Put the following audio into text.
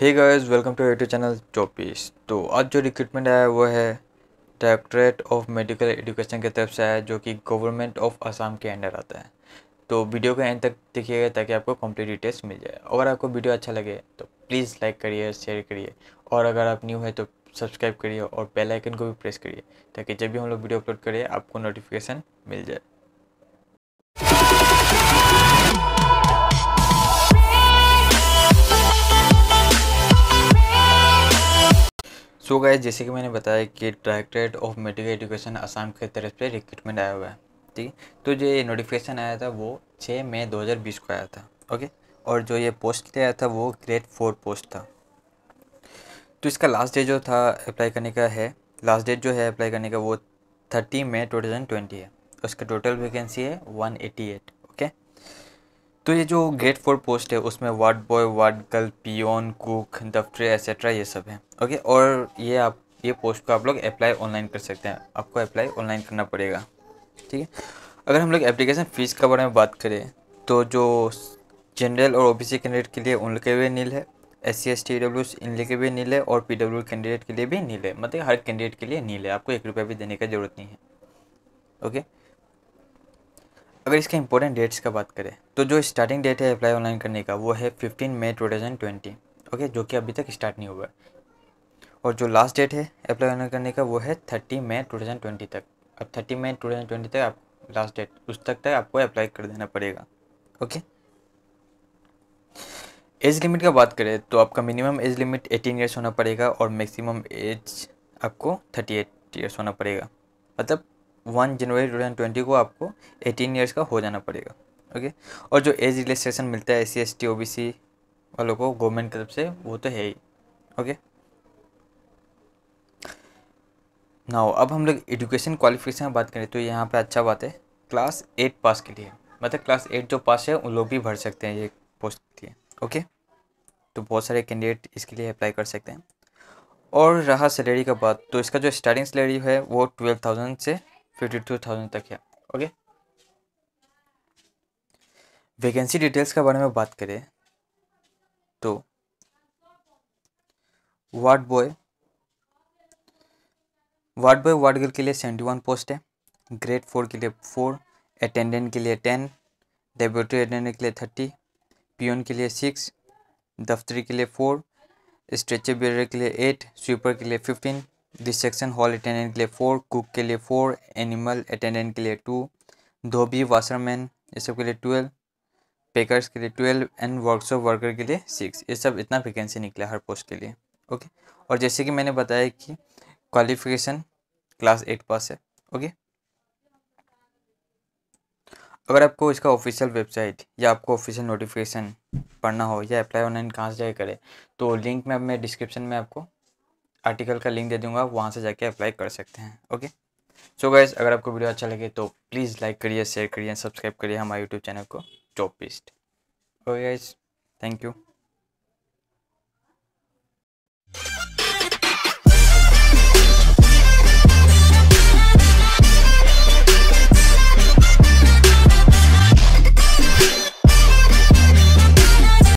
hey guys welcome to YouTube channel चौबीस तो आज जो रिक्रूटमेंट आया वो है डायरेक्ट्रेट ऑफ मेडिकल एजुकेशन की तरफ से आया जो कि गवर्नमेंट ऑफ आसाम के अंडर आता है तो वीडियो को एंड तक देखिएगा ताकि आपको कंप्लीट डिटेल्स मिल जाए अगर आपको वीडियो अच्छा लगे तो प्लीज़ लाइक करिए शेयर करिए और अगर आप न्यू है तो सब्सक्राइब करिए और बेलाइकन को भी प्रेस करिए ताकि जब भी हम लोग वीडियो अपलोड करें आपको नोटिफिकेशन मिल जाए सो गए जैसे कि मैंने बताया कि Directorate of Medical Education Assam की तरफ से रिक्रूटमेंट आया हुआ है ठीक तो जो ये नोटिफिकेशन आया था वो छः मई बीस को आया था ओके और जो ये पोस्ट के लिए आया था वो ग्रेड फोर पोस्ट था तो इसका लास्ट डेट जो था अप्लाई करने का है लास्ट डेट जो है अप्लाई करने का वो thirty May two thousand twenty है उसका टोटल वैकेंसी है वन एटी एट तो ये जो गेट फोर पोस्ट है उसमें ward boy ward girl peon cook दफ्तरी एक्सेट्रा ये सब है ओके और ये आप ये पोस्ट को आप लोग अप्लाई ऑनलाइन कर सकते हैं आपको अप्लाई ऑनलाइन करना पड़ेगा ठीक है अगर हम लोग एप्लीकेशन फ़ीस के बारे में बात करें तो जो जनरल और ओबीसी कैंडिडेट के लिए उन लोग के नील है S C S T W इन लिए भी नील है और पी डब्ल्यू कैंडिडेट के लिए भी नील है मतलब हर कैंडिडेट के लिए नील है आपको एक रुपया भी देने की ज़रूरत नहीं है ओके अगर इसके इंपॉर्टेंट डेट्स का बात करें तो जो स्टार्टिंग डेट है अप्लाई ऑनलाइन करने का वो है fifteen May two thousand twenty okay जो कि अभी तक स्टार्ट नहीं हुआ है और जो लास्ट डेट है अप्लाई ऑनलाइन करने का वो है thirty May two thousand twenty तक अब thirty May two thousand twenty तक आप लास्ट डेट उस तक तक आपको अप्लाई कर देना पड़ेगा ओके एज लिमिट का बात करें तो आपका मिनिमम एज लिमिट 18 ईयर्स होना पड़ेगा और मैक्सिमम एज आपको 38 ईयर्स होना पड़ेगा मतलब one January two thousand twenty को आपको एटीन ईयर्स का हो जाना पड़ेगा ओके और जो एज रजिस्ट्रेशन मिलता है S C S T O B C वालों को गवर्नमेंट की तरफ से वो तो है ही ओके नाउ अब हम लोग एजुकेशन क्वालिफिकेशन में बात करें तो यहाँ पे अच्छा बात है क्लास एट पास के लिए मतलब क्लास एट जो पास है उन लोग भी भर सकते हैं ये पोस्ट के लिए ओके तो बहुत सारे कैंडिडेट इसके लिए अप्लाई कर सकते हैं और रहा सैलरी का बात तो इसका जो स्टार्टिंग सैलरी है वो ट्वेल्व थाउजेंड से फिफ्टी टू थाउजेंड तक है ओके वैकेंसी डिटेल्स के बारे में बात करें तो ward boy ward boy ward girl के लिए सेवेंटी वन पोस्ट है ग्रेड फोर के लिए फोर अटेंडेंट के लिए टेन डेब्यूटी अटेंडेंट के लिए थर्टी पीओन के लिए सिक्स दफ्तरी के लिए फोर स्ट्रेचर बेर के लिए एट स्वीपर के लिए फिफ्टीन दिस हॉल अटेंडेंट के लिए फोर कुक के लिए फोर एनिमल अटेंडेंट के लिए टू धोबी वाशरमैन ये सब के लिए ट्वेल्व पेकर्स के लिए ट्वेल्व एंड वर्कशॉप वर्कर के लिए सिक्स ये सब इतना वैकेंसी निकला हर पोस्ट के लिए ओके और जैसे कि मैंने बताया कि क्वालिफिकेशन क्लास एट पास है ओके अगर आपको इसका ऑफिशियल वेबसाइट या आपको ऑफिशियल नोटिफिकेशन पढ़ना हो या अप्लाई ऑनलाइन कहाँ से जाए करें तो लिंक में मैं डिस्क्रिप्शन में आपको आर्टिकल का लिंक दे दूंगा वहाँ से जाके अप्लाई कर सकते हैं ओके सो गाइज अगर आपको वीडियो अच्छा लगे तो प्लीज़ लाइक करिए शेयर करिए सब्सक्राइब करिए हमारे यूट्यूब चैनल को top okay guys thank you